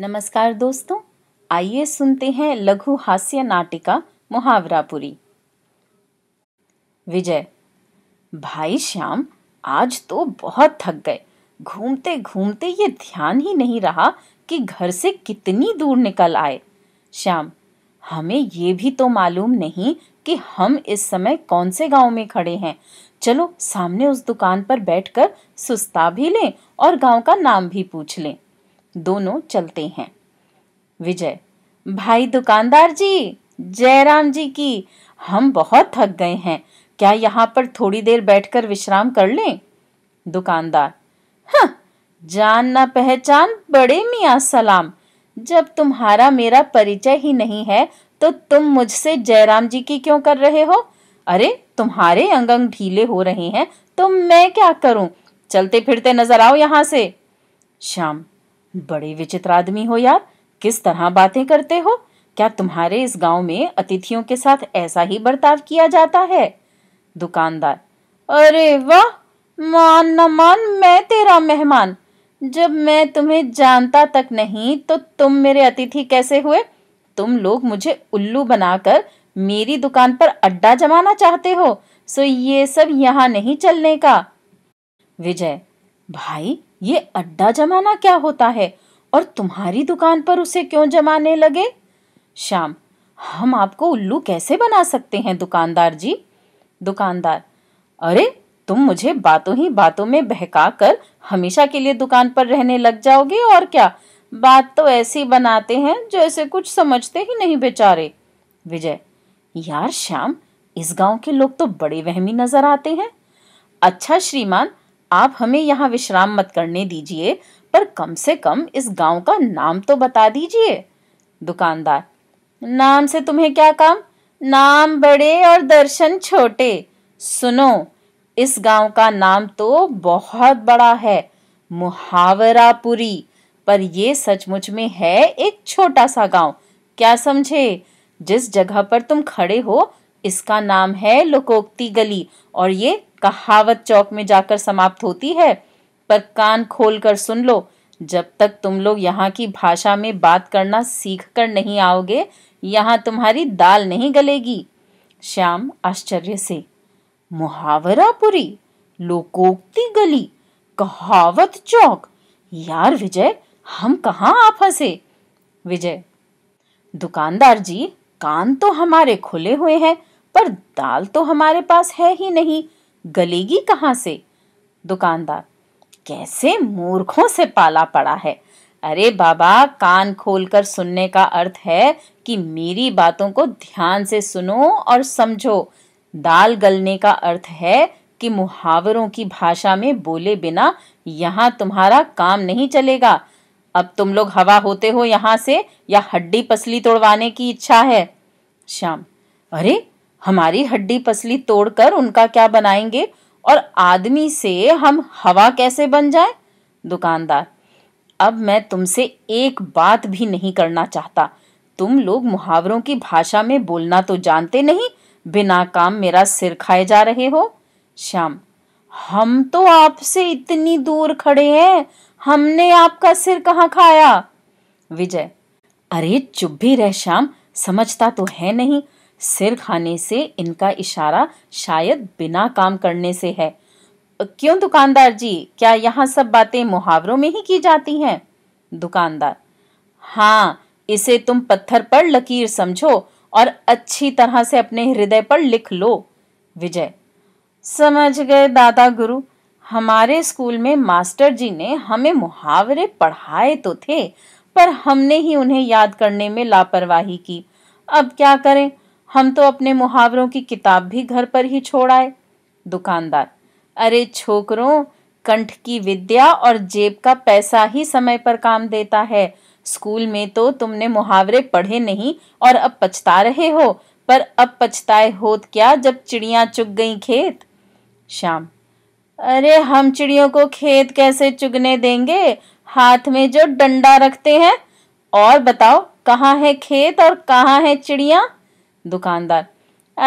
नमस्कार दोस्तों आइए सुनते हैं लघु हास्य नाटिका मुहावरापुरी विजय भाई श्याम आज तो बहुत थक गए घूमते घूमते ये ध्यान ही नहीं रहा कि घर से कितनी दूर निकल आए श्याम हमें ये भी तो मालूम नहीं कि हम इस समय कौन से गांव में खड़े हैं चलो सामने उस दुकान पर बैठकर सुस्ता भी लें और गांव का नाम भी पूछ लें दोनों चलते हैं विजय भाई दुकानदार जी जयराम जी की हम बहुत थक गए हैं क्या यहाँ पर थोड़ी देर बैठकर विश्राम कर लें दुकानदार हाँ, जान ना पहचान बड़े मियाँ सलाम जब तुम्हारा मेरा परिचय ही नहीं है तो तुम मुझसे जयराम जी की क्यों कर रहे हो अरे तुम्हारे अंग अंग ढीले हो रहे हैं तो मैं क्या करूं चलते फिरते नजर आओ यहां से श्याम बड़े विचित्र आदमी हो यार किस तरह बातें करते हो क्या तुम्हारे इस गांव में अतिथियों के साथ ऐसा ही बर्ताव किया जाता है दुकानदार अरे वाह मान न मान मैं तेरा मेहमान जब मैं तुम्हें जानता तक नहीं तो तुम मेरे अतिथि कैसे हुए तुम लोग मुझे उल्लू बनाकर मेरी दुकान पर अड्डा जमाना चाहते हो सो ये सब यहाँ नहीं चलने का विजय भाई ये अड्डा जमाना क्या होता है और तुम्हारी दुकान पर उसे क्यों जमाने लगे श्याम हम आपको उल्लू कैसे बना सकते हैं दुकानदार जी दुकानदार अरे तुम मुझे बातों ही बातों में बहका कर हमेशा के लिए दुकान पर रहने लग जाओगे और क्या बात तो ऐसी बनाते हैं जो ऐसे कुछ समझते ही नहीं बेचारे विजय यार श्याम इस गांव के लोग तो बड़े वहमी नजर आते हैं अच्छा श्रीमान आप हमें यहाँ विश्राम मत करने दीजिए पर कम से कम इस गांव का नाम तो बता दीजिए दुकानदार नाम से तुम्हें क्या काम नाम बड़े और दर्शन छोटे सुनो इस गांव का नाम तो बहुत बड़ा है मुहावरापुरी पर यह सचमुच में है एक छोटा सा गांव क्या समझे जिस जगह पर तुम खड़े हो इसका नाम है लोकोक्ति गली और ये कहावत चौक में जाकर समाप्त होती है पर कान खोल कर सुन लो जब तक तुम लोग यहाँ की भाषा में बात करना सीख कर नहीं आओगे यहाँ तुम्हारी दाल नहीं गलेगी श्याम आश्चर्य से मुहावरापुरी लोकोक्ति गली कहावत चौक यार विजय हम कहाँ आ फंसे विजय दुकानदार जी कान तो हमारे खुले हुए हैं पर दाल तो हमारे पास है ही नहीं गलेगी कहाँ से दुकानदार कैसे मूर्खों से पाला पड़ा है अरे बाबा कान खोलकर सुनने का अर्थ है कि मेरी बातों को ध्यान से सुनो और समझो दाल गलने का अर्थ है कि मुहावरों की भाषा में बोले बिना यहाँ तुम्हारा काम नहीं चलेगा अब तुम लोग हवा होते हो यहाँ से या हड्डी पसली तोड़वाने की इच्छा है श्याम अरे हमारी हड्डी पसली तोड़कर उनका क्या बनाएंगे और आदमी से हम हवा कैसे बन जाए दुकानदार अब मैं तुमसे एक बात भी नहीं करना चाहता तुम लोग मुहावरों की भाषा में बोलना तो जानते नहीं बिना काम मेरा सिर खाए जा रहे हो श्याम हम तो आपसे इतनी दूर खड़े हैं हमने आपका सिर कहाँ खाया विजय अरे चुप भी रह श्याम समझता तो है नहीं सिर खाने से इनका इशारा शायद बिना काम करने से है क्यों दुकानदार जी क्या यहाँ सब बातें मुहावरों में ही की जाती हैं दुकानदार हाँ इसे तुम पत्थर पर लकीर समझो और अच्छी तरह से अपने हृदय पर लिख लो विजय समझ गए दादा गुरु हमारे स्कूल में मास्टर जी ने हमें मुहावरे पढ़ाए तो थे पर हमने ही उन्हें याद करने में लापरवाही की अब क्या करें हम तो अपने मुहावरों की किताब भी घर पर ही छोड़ आए दुकानदार अरे छोकरों कंठ की विद्या और जेब का पैसा ही समय पर काम देता है स्कूल में तो तुमने मुहावरे पढ़े नहीं और अब पछता रहे हो पर अब पछताए होत क्या जब चिड़िया चुग गई खेत शाम अरे हम चिड़ियों को खेत कैसे चुगने देंगे हाथ में जो डंडा रखते हैं और बताओ कहाँ है खेत और कहाँ है चिड़िया दुकानदार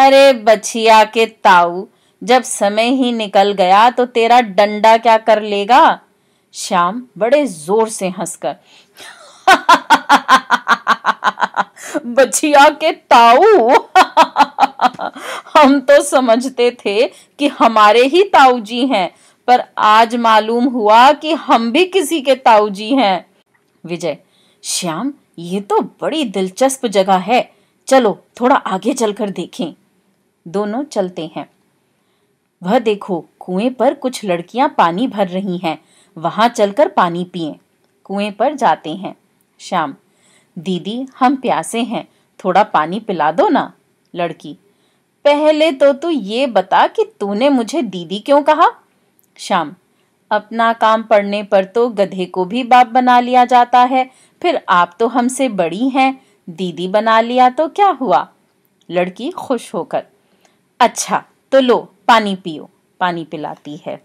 अरे बछिया के ताऊ जब समय ही निकल गया तो तेरा डंडा क्या कर लेगा श्याम बड़े जोर से हंसकर बछिया के ताऊ हम तो समझते थे कि हमारे ही ताऊ जी हैं पर आज मालूम हुआ कि हम भी किसी के ताऊ जी हैं विजय श्याम ये तो बड़ी दिलचस्प जगह है चलो थोड़ा आगे चलकर देखें दोनों चलते हैं वह देखो कुएं पर कुछ लड़कियां पानी भर रही हैं वहां चलकर पानी पिए कुएं पर जाते हैं श्याम दीदी हम प्यासे हैं थोड़ा पानी पिला दो ना लड़की पहले तो तू ये बता कि तूने मुझे दीदी क्यों कहा श्याम अपना काम पड़ने पर तो गधे को भी बाप बना लिया जाता है फिर आप तो हमसे बड़ी हैं दीदी बना लिया तो क्या हुआ लड़की खुश होकर अच्छा तो लो पानी पियो पानी पिलाती है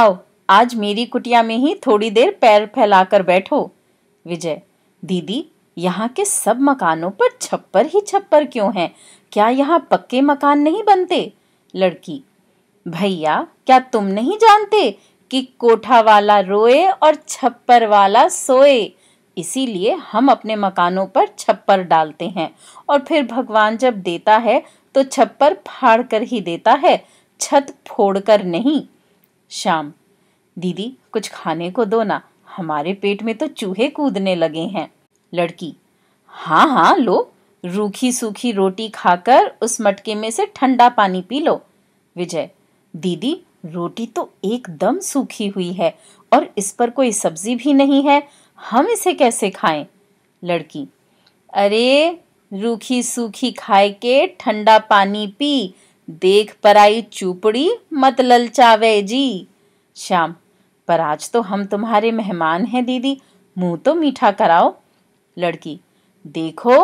आओ आज मेरी कुटिया में ही थोड़ी देर पैर फैलाकर बैठो विजय दीदी यहाँ के सब मकानों पर छप्पर ही छप्पर क्यों हैं क्या यहाँ पक्के मकान नहीं बनते लड़की भैया क्या तुम नहीं जानते कि कोठा वाला रोए और छप्पर वाला सोए इसीलिए हम अपने मकानों पर छप्पर डालते हैं और फिर भगवान जब देता है तो छप्पर फाड़ कर ही देता है छत फोड़ कर नहीं शाम दीदी कुछ खाने को दो ना हमारे पेट में तो चूहे कूदने लगे हैं लड़की हाँ हाँ लो रूखी सूखी रोटी खाकर उस मटके में से ठंडा पानी पी लो विजय दीदी रोटी तो एकदम सूखी हुई है और इस पर कोई सब्जी भी नहीं है हम इसे कैसे खाएं लड़की अरे रूखी सूखी खाए के ठंडा पानी पी देख पराई चूपड़ी मत ललचावे जी श्याम पर आज तो हम तुम्हारे मेहमान हैं दीदी मुंह तो मीठा कराओ लड़की देखो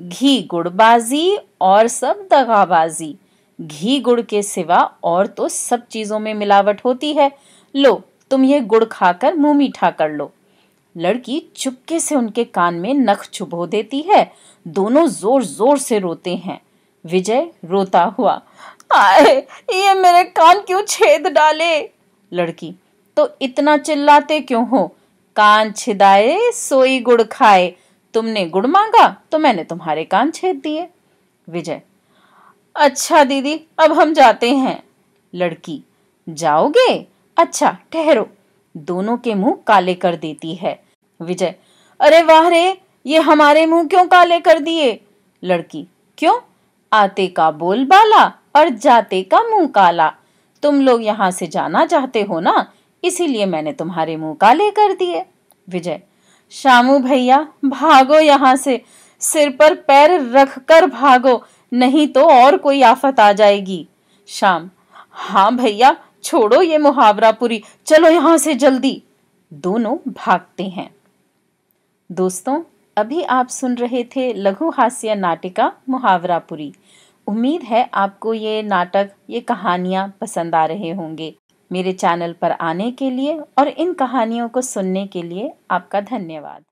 घी गुड़बाजी और सब दगाबाजी घी गुड़ के सिवा और तो सब चीज़ों में मिलावट होती है लो तुम ये गुड़ खाकर मुंह मीठा कर लो लड़की चुपके से उनके कान में नख चुभो देती है दोनों जोर जोर से रोते हैं विजय रोता हुआ आए ये मेरे कान क्यों छेद डाले लड़की तो इतना चिल्लाते क्यों हो कान छिदाए सोई गुड़ खाए तुमने गुड़ मांगा तो मैंने तुम्हारे कान छेद दिए विजय अच्छा दीदी अब हम जाते हैं लड़की जाओगे अच्छा ठहरो दोनों के मुंह काले कर देती है विजय अरे वाह रे ये हमारे मुंह क्यों काले कर दिए लड़की क्यों आते का बोल बाला और जाते का मुंह काला तुम लोग यहाँ से जाना चाहते हो ना इसीलिए मैंने तुम्हारे मुंह काले कर दिए विजय शामू भैया भागो यहाँ से सिर पर पैर रख कर भागो नहीं तो और कोई आफत आ जाएगी शाम हाँ भैया छोड़ो ये मुहावरा पूरी चलो यहाँ से जल्दी दोनों भागते हैं दोस्तों अभी आप सुन रहे थे लघु हास्य नाटिका मुहावरापुरी उम्मीद है आपको ये नाटक ये कहानियाँ पसंद आ रहे होंगे मेरे चैनल पर आने के लिए और इन कहानियों को सुनने के लिए आपका धन्यवाद